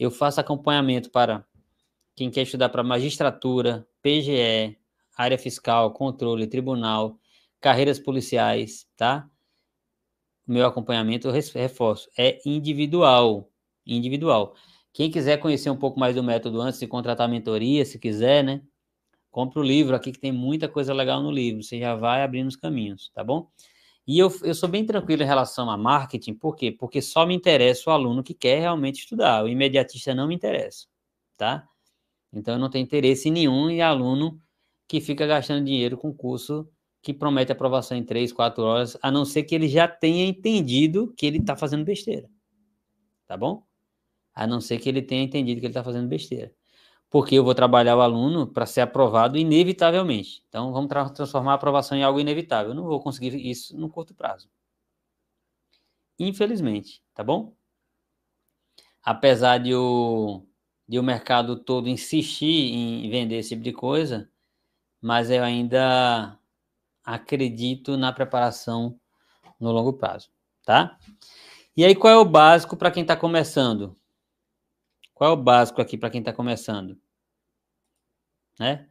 eu faço acompanhamento para quem quer estudar para magistratura, PGE, área fiscal, controle, tribunal, carreiras policiais, tá? Meu acompanhamento, eu reforço, é individual, individual. Quem quiser conhecer um pouco mais do método antes de contratar a mentoria, se quiser, né? Compre o livro aqui que tem muita coisa legal no livro, você já vai abrindo os caminhos, tá bom? E eu, eu sou bem tranquilo em relação a marketing, por quê? Porque só me interessa o aluno que quer realmente estudar, o imediatista não me interessa, tá? Então eu não tenho interesse nenhum em aluno que fica gastando dinheiro com curso que promete aprovação em 3, 4 horas, a não ser que ele já tenha entendido que ele está fazendo besteira, tá bom? A não ser que ele tenha entendido que ele está fazendo besteira porque eu vou trabalhar o aluno para ser aprovado inevitavelmente. Então, vamos tra transformar a aprovação em algo inevitável. Eu não vou conseguir isso no curto prazo. Infelizmente, tá bom? Apesar de o, de o mercado todo insistir em vender esse tipo de coisa, mas eu ainda acredito na preparação no longo prazo, tá? E aí, qual é o básico para quem está começando? Qual é o básico aqui para quem está começando? Né?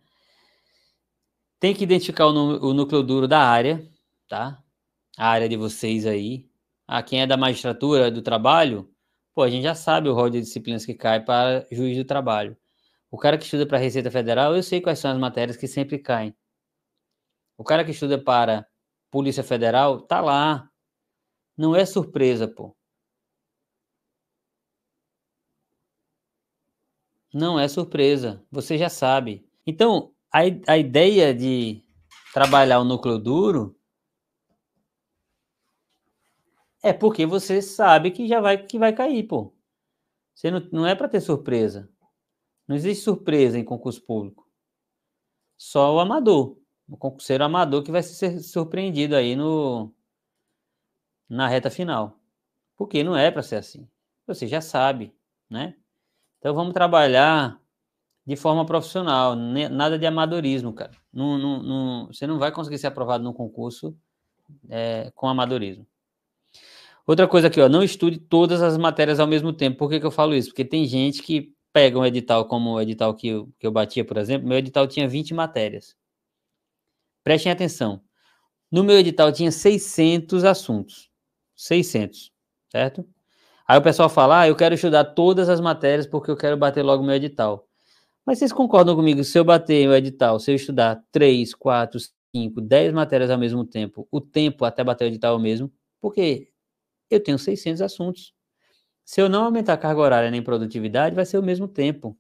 Tem que identificar o, núcleo duro da área, tá? A área de vocês aí. Ah, quem é da magistratura, do trabalho, pô, a gente já sabe o rol de disciplinas que cai para juiz do trabalho. O cara que estuda para Receita Federal, eu sei quais são as matérias que sempre caem. O cara que estuda para Polícia Federal, tá lá. Não é surpresa, pô. Não é surpresa, você já sabe. Então, a, a ideia de trabalhar o núcleo duro é porque você sabe que já vai que vai cair, pô. Você não, não é para ter surpresa. Não existe surpresa em concurso público. Só o amador, o concurseiro amador que vai ser surpreendido aí no na reta final. Porque não é para ser assim. Você já sabe, né? Então vamos trabalhar de forma profissional, nada de amadorismo, cara. Não, não, não, você não vai conseguir ser aprovado no concurso é, com amadorismo. Outra coisa aqui, ó, não estude todas as matérias ao mesmo tempo. Por que, que eu falo isso? Porque tem gente que pega um edital como o edital que eu, que eu batia, por exemplo. Meu edital tinha 20 matérias. Prestem atenção. No meu edital tinha 600 assuntos. 600, certo? Aí o pessoal fala, ah, eu quero estudar todas as matérias porque eu quero bater logo meu edital. Mas vocês concordam comigo, se eu bater meu edital, se eu estudar 3, 4, 5, 10 matérias ao mesmo tempo, o tempo até bater o edital é o mesmo, porque eu tenho 600 assuntos. Se eu não aumentar a carga horária nem produtividade, vai ser o mesmo tempo.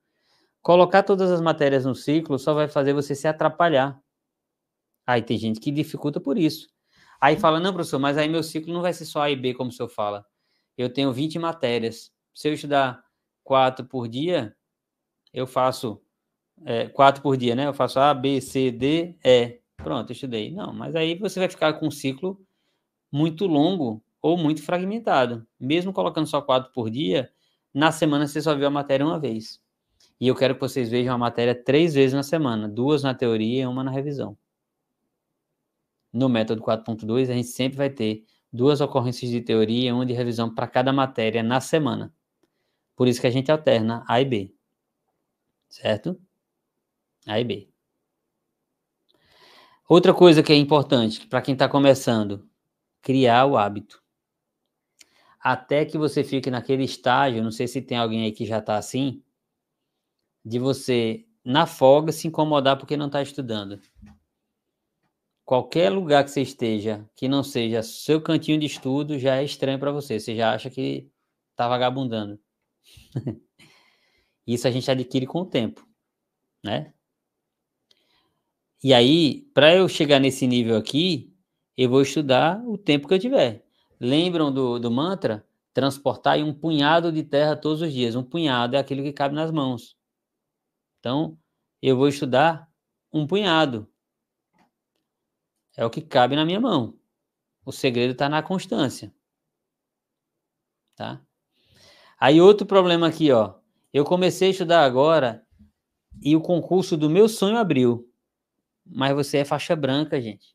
Colocar todas as matérias no ciclo só vai fazer você se atrapalhar. Aí tem gente que dificulta por isso. Aí fala, não, professor, mas aí meu ciclo não vai ser só A e B, como o senhor fala eu tenho 20 matérias. Se eu estudar quatro por dia, eu faço é, quatro por dia, né? Eu faço A, B, C, D, E. Pronto, estudei. Não, mas aí você vai ficar com um ciclo muito longo ou muito fragmentado. Mesmo colocando só quatro por dia, na semana você só viu a matéria uma vez. E eu quero que vocês vejam a matéria três vezes na semana, duas na teoria e uma na revisão. No método 4.2, a gente sempre vai ter duas ocorrências de teoria e uma de revisão para cada matéria na semana. Por isso que a gente alterna A e B. Certo? A e B. Outra coisa que é importante para quem está começando, criar o hábito. Até que você fique naquele estágio, não sei se tem alguém aí que já está assim, de você, na folga, se incomodar porque não está estudando qualquer lugar que você esteja que não seja seu cantinho de estudo já é estranho para você. Você já acha que está vagabundando. Isso a gente adquire com o tempo, né? E aí, para eu chegar nesse nível aqui, eu vou estudar o tempo que eu tiver. Lembram do, do mantra? Transportar um punhado de terra todos os dias. Um punhado é aquilo que cabe nas mãos. Então, eu vou estudar um punhado é o que cabe na minha mão. O segredo está na constância. Tá? Aí outro problema aqui, ó. Eu comecei a estudar agora e o concurso do meu sonho abriu. Mas você é faixa branca, gente.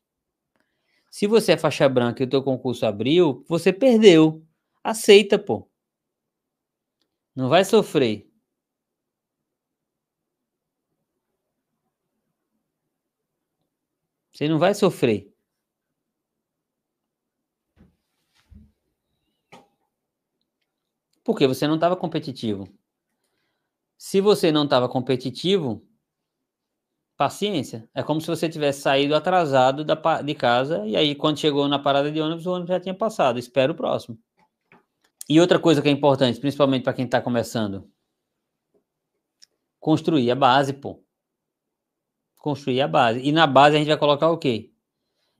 Se você é faixa branca e o teu concurso abriu, você perdeu. Aceita, pô. Não vai sofrer. Você não vai sofrer. Porque você não estava competitivo. Se você não estava competitivo, paciência. É como se você tivesse saído atrasado da, de casa e aí quando chegou na parada de ônibus, o ônibus já tinha passado. Espera o próximo. E outra coisa que é importante, principalmente para quem está começando, construir a base, pô construir a base. E na base a gente vai colocar o quê?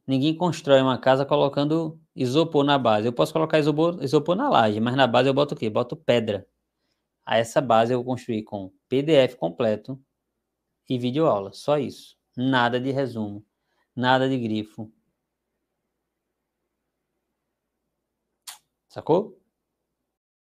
Ninguém constrói uma casa colocando isopor na base. Eu posso colocar isopor, isopor na laje, mas na base eu boto o quê? Boto pedra. A essa base eu vou construir com PDF completo e vídeo aula. Só isso. Nada de resumo. Nada de grifo. Sacou?